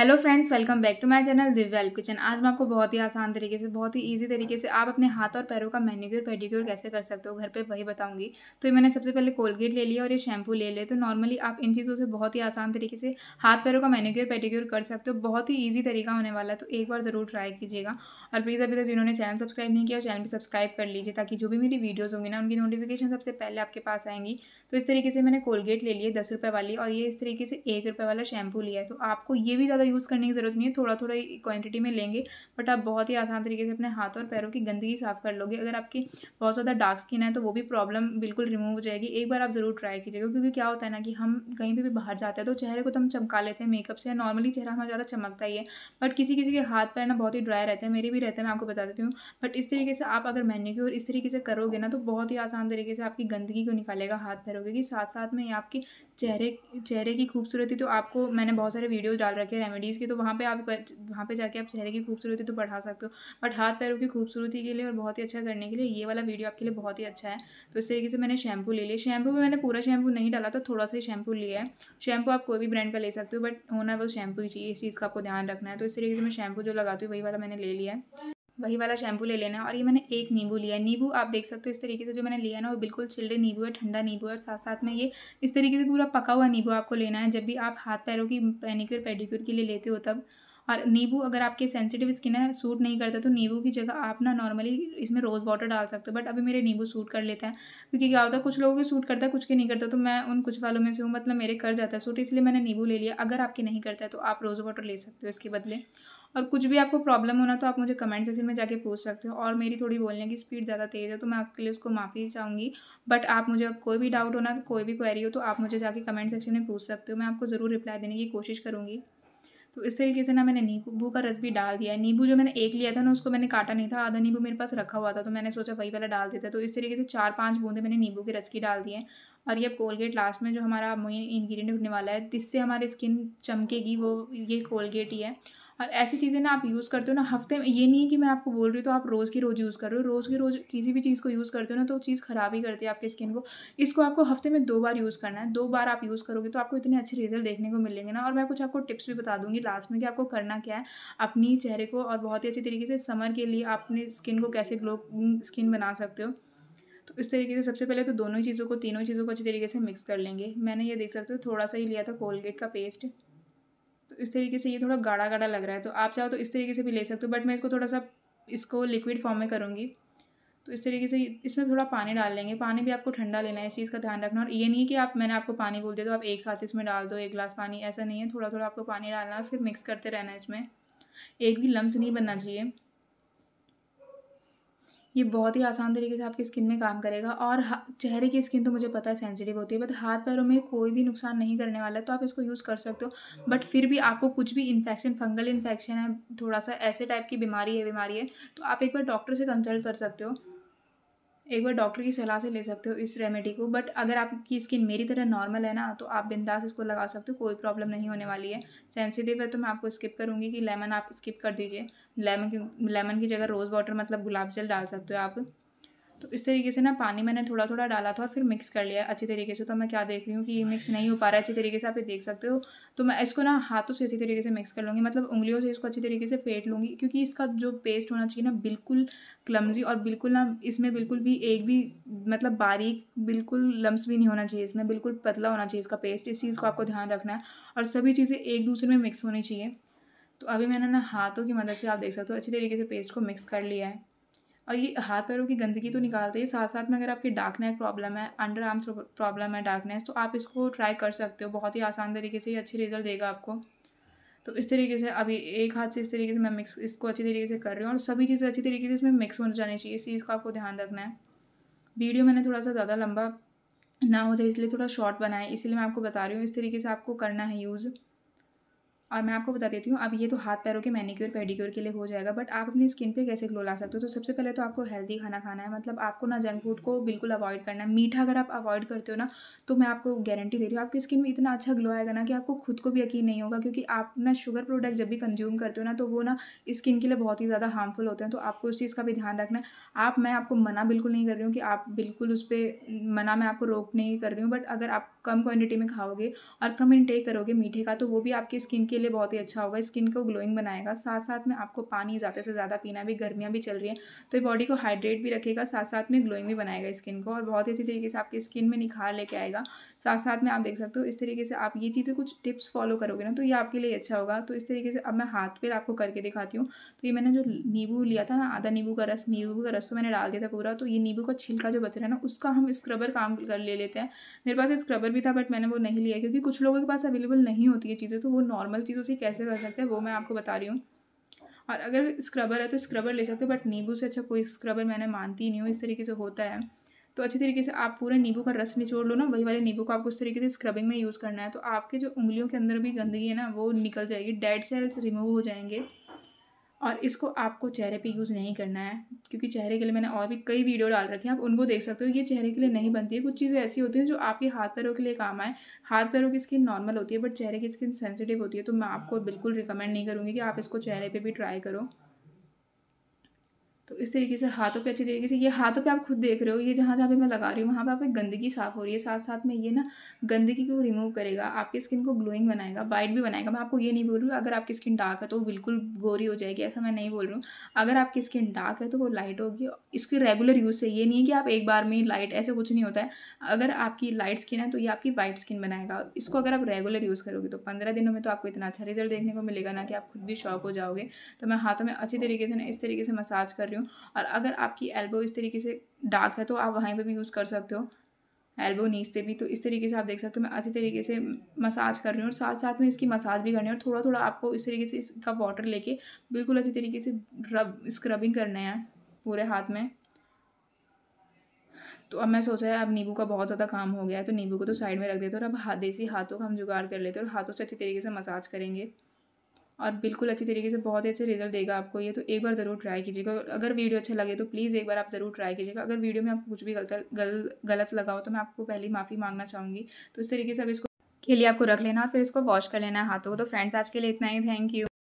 hello friends welcome back to my channel दिव्याल kitchen आज मैं आपको बहुत ही आसान तरीके से बहुत ही इजी तरीके से आप अपने हाथ और पैरों का मैनिक्योर पेडिक्योर कैसे कर सकते हो घर पे वही बताऊंगी तो ये मैंने सबसे पहले कोलगेट ले लिया और ये शैम्पू ले लिया तो नॉर्मली आप इन चीज़ों से बहुत ही आसान तरीके से हाथ पैरों का मैनिक्योर पेडिक्योर कर सकते हो बहुत ही ईजी तरीका होने वाला है तो एक बार ज़रूर ट्राई कीजिएगा और प्लीज़ अभी तक जिन्होंने चैनल सब्सक्राइब नहीं किया चैनल भी सब्सक्राइब कर लीजिए ताकि जो भी मेरी वीडियोज़ होंगी ना उनकी नोटिफिकेशन सबसे पहले आपके पास आएंगी तो इस तरीके से मैंने कोलगेट ले लिया दस वाली और ये इस तरीके से एक वाला शैम्पू लिया है तो आपको ये भी ज़्यादा यूज़ करने की ज़रूरत नहीं है थोड़ा थोड़ा क्वान्टिटी में लेंगे बट आप बहुत ही आसान तरीके से अपने हाथ और पैरों की गंदगी साफ़ कर लोगे अगर आपकी बहुत ज़्यादा डार्क स्किन है तो वो भी प्रॉब्लम बिल्कुल रिमूव हो जाएगी एक बार आप ज़रूर ट्राई कीजिएगा क्योंकि क्या होता है ना कि हम कहीं पर भी बाहर जाते हैं तो चेहरे को तो हम चमका लेते हैं मेकअप से नॉर्मली चेहरा हमारा ज़्यादा चमकता ही है बट किसी किसी के हाथ पैर ना बहुत ही ड्राई रहते हैं मेरे भी रहते हैं मैं आपको बता देती हूँ बट इस तरीके से आप अगर मैन्यूक्योर इस तरीके से करोगे ना तो बहुत ही आसान तरीके से आपकी गंदगी को निकालेगा हाथ पैरों की साथ साथ में आपके चेहरे चेहरे की खूबसूरती तो आपको मैंने बहुत सारे वीडियो डाल रखे हैं रेमेडी रेमेडीज़ की तो वहाँ पे आप वहाँ पे जाके आप चेहरे की खूबसूरती तो बढ़ा सकते हो बट हाथ पैरों की खूबसूरती के लिए और बहुत ही अच्छा करने के लिए ये वाला वीडियो आपके लिए बहुत ही अच्छा है तो इस तरीके से मैंने शैम्पू ले लिया शैम्पू में मैंने पूरा शैम्पू नहीं डाला तो थोड़ा सा ही शैम्पू लिया है शैम्पू आप कोई भी ब्रांड का ले सकते हो बट होना वो शैम्पू ही चाहिए इस चीज़ का आपको ध्यान रखना है तो इस तरीके से मैं शैम्पू जो लगाती हूँ वही वाला मैंने ले लिया है वही वाला शैम्पू ले लेना है और ये मैंने एक नींबू लिया है नींबू आप देख सकते हो इस तरीके से जो मैंने लिया ना वो बिल्कुल चिल्डे नींबू है ठंडा नींबू है और साथ साथ में ये इस तरीके से पूरा पका हुआ नींबू आपको लेना है जब भी आप हाथ पैरों की पेनिक्योर पेडिक्योर के लिए लेते हो तब और नींबू अगर आपके सेंसिटिव स्किन है सूट नहीं करता तो नींबू की जगह आप ना नॉर्मली इसमें रोज़ वाटर डाल सकते हो बट अभी मेरे नींबू सूट कर लेता है क्योंकि क्या होता है कुछ लोगों के सूट करता है कुछ के नहीं करता तो मैं उन कुछ वालों में से हूँ मतलब मेरे कर जाता है सूट इसलिए मैंने नींबू ले लिया अगर आपके नहीं करता है तो आप रोज़ वाटर ले सकते हो इसके बदले और कुछ भी आपको प्रॉब्लम होना तो आप मुझे कमेंट सेक्शन में जाके पूछ सकते हो और मेरी थोड़ी बोलने की स्पीड ज़्यादा तेज़ है तो मैं आपके लिए उसको माफ़ी चाहूँगी बट आप मुझे कोई भी डाउट होना कोई भी क्वेरी हो तो आप मुझे जाके कमेंट सेक्शन में पूछ सकते हो मैं आपको ज़रूर रिप्लाई देने की कोशिश करूँगी तो इस तरीके से ना मैंने नींबू का रस भी डाल दिया है नींबू जो मैंने एक लिया था ना उसको मैंने काटा नहीं था आधा नींबू मेरे पास रखा हुआ था तो मैंने सोचा वही वाला डाल देता तो इस तरीके से चार पांच बूंदे मैंने नींबू के रस की डाल दिए और ये अब कोलगेट लास्ट में जो हमारा मेन इंग्रेडिएंट होने वाला है जिससे हमारी स्किन चमकेगी वो ये कोलगेट ही है और ऐसी चीज़ें ना आप यूज़ करते हो ना हफ्ते में ये नहीं है कि मैं आपको बोल रही हूँ तो आप रोज़ की रोज़ यूज़ कर रहे हो रोज़ की रोज़ किसी भी चीज़ को यूज़ करते हो ना तो चीज़ ख़राब ही करती है आपके स्किन को इसको आपको हफ्ते में दो बार यूज़ करना है दो बार आप यूज़ करोगे तो आपको इतने अच्छे रिजल्ट देखने को मिलेंगे ना और मैं कुछ आपको टिप्स भी बता दूँगी लास्ट में कि आपको करना क्या है अपनी चेहरे को और बहुत ही अच्छी तरीके से समर के लिए आप अपनी स्किन को कैसे ग्लो स्किन mm, बना सकते हो तो इस तरीके से सबसे पहले तो दोनों चीज़ों को तीनों चीज़ों को अच्छी तरीके से मिक्स कर लेंगे मैंने ये देख सकते हो थोड़ा सा ही लिया था कोलगेट का पेस्ट तो इस तरीके से ये थोड़ा गाढ़ा गाढ़ा लग रहा है तो आप चाहो तो इस तरीके से भी ले सकते हो बट मैं इसको थोड़ा सा इसको लिक्विड फॉर्म में करूँगी तो इस तरीके से इसमें थोड़ा पानी डाल लेंगे पानी भी आपको ठंडा लेना है इस चीज़ का ध्यान रखना और ये नहीं कि आप मैंने आपको पानी बोल दिया तो आप एक साथ इसमें डाल दो एक गिलास पानी ऐसा नहीं है थोड़ा थोड़ा आपको पानी डालना है फिर मिक्स करते रहना है इसमें एक भी लम्स नहीं बनना चाहिए ये बहुत ही आसान तरीके से आपकी स्किन में काम करेगा और चेहरे की स्किन तो मुझे पता है सेंसिटिव होती है बट हाथ पैरों में कोई भी नुकसान नहीं करने वाला है तो आप इसको यूज़ कर सकते हो बट फिर भी आपको कुछ भी इन्फेक्शन फंगल इन्फेक्शन है थोड़ा सा ऐसे टाइप की बीमारी है बीमारी है तो आप एक बार डॉक्टर से कंसल्ट कर सकते हो एक बार डॉक्टर की सलाह से ले सकते हो इस रेमेडी को बट अगर आपकी स्किन मेरी तरह नॉर्मल है ना तो आप बिंदास इसको लगा सकते हो कोई प्रॉब्लम नहीं होने वाली है सेंसिटिव है तो मैं आपको स्किप करूँगी कि लेमन आप स्किप कर दीजिए लेमन की लेमन की जगह रोज़ वाटर मतलब गुलाब जल डाल सकते हो आप तो इस तरीके से ना पानी मैंने थोड़ा थोड़ा डाला था और फिर मिक्स कर लिया अच्छी तरीके से तो मैं क्या देख रही हूँ कि ये मिक्स नहीं हो पा रहा है अच्छी तरीके से आप ये देख सकते हो तो मैं इसको ना हाथों से अच्छी तरीके से मिक्स कर लूँगी मतलब उंगलियों से इसको अच्छी तरीके से फेंट लूँगी क्योंकि इसका जो पेस्ट होना चाहिए ना बिल्कुल क्लम्जी और बिल्कुल ना इसमें बिल्कुल भी एक भी मतलब बारीक बिल्कुल लम्स भी नहीं होना चाहिए इसमें बिल्कुल पतला होना चाहिए इसका पेस्ट इस चीज़ को आपको ध्यान रखना है और सभी चीज़ें एक दूसरे में मिक्स होनी चाहिए तो अभी मैंने ना हाथों की मदद से आप देख सकते हो अच्छी तरीके से पेस्ट को मिक्स कर लिया है और ये हाथ पैरों की गंदगी तो निकालते ही साथ साथ में अगर आपकी डार्कनेस प्रॉब्लम है अंडर आर्म्स प्रॉब्लम है डार्कनेस तो आप इसको ट्राई कर सकते हो बहुत ही आसान तरीके से ये अच्छे रिजल्ट देगा आपको तो इस तरीके से अभी एक हाथ से इस तरीके से मैं मिक्स इसको अच्छी तरीके से कर रही हूँ और सभी चीज़ें अच्छी तरीके से इसमें मिक्स हो जानी चाहिए इस चीज़ का आपको ध्यान रखना है वीडियो मैंने थोड़ा सा ज़्यादा लंबा ना हो जाए इसलिए थोड़ा शॉर्ट बनाए इसलिए मैं आपको बता रही हूँ इस तरीके से आपको करना है यूज़ और मैं आपको बता देती हूँ अब ये तो हाथ पैरों के मैनिक्योर पेडिक्योर के लिए हो जाएगा बट आप अपनी स्किन पे कैसे ग्लो ला सकते हो तो सबसे पहले तो आपको हेल्दी खाना खाना है मतलब आपको ना जंक फूड को बिल्कुल अवॉइड करना है मीठा अगर आप अवॉइड करते हो ना तो मैं आपको गारंटी दे रही हूँ आपकी स्किन में इतना अच्छा ग्लो आएगा ना कि आपको खुद को भी यकीन नहीं होगा क्योंकि आप ना शुगर प्रोडक्ट जब भी कंज्यूम करते हो ना तो वो ना स्किन के लिए बहुत ही ज़्यादा हार्मफुल होते हैं तो आपको उस चीज़ का भी ध्यान रखना है आप मैं आपको मना बिल्कुल नहीं कर रही हूँ कि आप बिल्कुल उस पर मना मैं आपको रोक नहीं कर रही हूँ बट अगर आप कम क्वान्टिटी में खाओगे और कम इनटेक करोगे मीठे का तो वो भी आपकी स्किन के लिए बहुत ही अच्छा होगा स्किन को ग्लोइंग बनाएगा साथ साथ में आपको पानी ज़्यादा से ज़्यादा पीना भी गर्मियाँ भी चल रही हैं तो बॉडी को हाइड्रेट भी रखेगा साथ साथ में ग्लोइंग भी बनाएगा स्किन को और बहुत ही अच्छी तरीके से आपकी स्किन में निखार लेके आएगा साथ साथ में आप देख सकते हो इस तरीके से आप ये चीज़ें कुछ टिप्स फॉलो करोगे ना तो ये आपके लिए अच्छा होगा तो इस तरीके से अब मैं हाथ पे आपको करके दिखाती हूँ तो ये मैंने जो नींबू लिया था ना आधा नींबू का रस नींबू का रस तो मैंने डाल दिया था पूरा तो ये नींबू का छिलका जो बच रहा है ना उसका हम स्क्रबर काम कर ले लेते हैं मेरे पास स्क्रबर भी था बट मैंने वो नहीं लिया क्योंकि कुछ लोगों के पास अवेलेबल नहीं होती है चीज़ें तो वो नॉर्मल चीज़ उसी कैसे कर सकते हैं वो मैं आपको बता रही हूँ और अगर स्क्रबर है तो स्क्रबर ले सकते हो बट नींबू से अच्छा कोई स्क्रबर मैंने मानती नहीं हूँ इस तरीके से होता है तो अच्छी तरीके से आप पूरे नींबू का रस निचोड़ लो ना वही वाले नींबू को आपको उस तरीके से स्क्रबिंग में यूज़ करना है तो आपके जो उंगलियों के अंदर भी गंदगी है ना वो निकल जाएगी डेड सेल्स रिमूव हो जाएंगे और इसको आपको चेहरे पे यूज़ नहीं करना है क्योंकि चेहरे के लिए मैंने और भी कई वीडियो डाल रखी हैं आप उनको देख सकते हो ये चेहरे के लिए नहीं बनती है कुछ चीज़ें ऐसी होती हैं जो आपके हाथ पैरों के लिए काम आए हाथ पैरों की स्किन नॉर्मल होती है बट चेहरे की स्किन सेंसिटिव होती है तो मैं आपको बिल्कुल रिकमेंड नहीं करूँगी कि आप इसको चेहरे पर भी ट्राई करो तो इस तरीके से हाथों पे अच्छी तरीके से ये हाथों पे आप खुद देख रहे हो ये जहाँ जहाँ पे मैं लगा रही हूँ वहाँ पे आप गंदगी साफ़ हो रही है साथ साथ में ये ना गंदगी को रिमूव करेगा आपकी स्किन को ग्लोइंग बनाएगा वाइट भी बनाएगा मैं आपको ये नहीं बोल रही हूँ अगर आपकी स्किन डार्क है तो वो बिल्कुल गोरी हो जाएगी ऐसा मैं नहीं बोल रही हूँ अगर आपकी स्किन डार्क है तो वो लाइट होगी इसकी रेगुलर यूज़ से ये नहीं है कि आप एक बार में लाइट ऐसे कुछ नहीं होता है अगर आपकी लाइट स्किन है तो ये आपकी वाइट स्किन बनाएगा इसको अगर आप रेगुलर यूज़ करोगे तो पंद्रह दिनों में तो आपको इतना अच्छा रिजल्ट देखने को मिलेगा ना कि आप खुद भी शॉक हो जाओगे तो मैं हाथों में अच्छी तरीके से ना इस तरीके से मसाज कर रही हूँ हो और अगर आपकी एल्बो इस तरीके से डार्क है तो आप वहीं पर भी यूज़ कर सकते हो एल्बो नीज पे भी तो इस तरीके से आप देख सकते हो मैं अच्छी तरीके से मसाज कर रही हूँ और साथ साथ में इसकी मसाज भी करनी है और थोड़ा थोड़ा आपको इस तरीके से इसका वाटर लेके बिल्कुल अच्छी तरीके से रब स्क्रबिंग करना है पूरे हाथ में तो अब मैं सोचा है अब नींबू का बहुत ज़्यादा काम हो गया है तो नींबू को तो साइड में रख देते और अब हाथ देसी हाथों का हम जुगाड़ कर लेते हैं और हाथों से अच्छी तरीके से मसाज करेंगे और बिल्कुल अच्छी तरीके से बहुत ही अच्छे रिजल्ट देगा आपको ये तो एक बार ज़रूर ट्राई कीजिएगा अगर वीडियो अच्छा लगे तो प्लीज़ एक बार आप ज़रूर ट्राई कीजिएगा अगर वीडियो में आपको कुछ भी गलत गल, गलत लगा हो तो मैं आपको पहले माफ़ी मांगना चाहूँगी तो इस तरीके से आप इसको के लिए आपको रख लेना और फिर इसको वॉश कर लेना हाथों को तो फ्रेंड्स आज के लिए इतना ही थैंक यू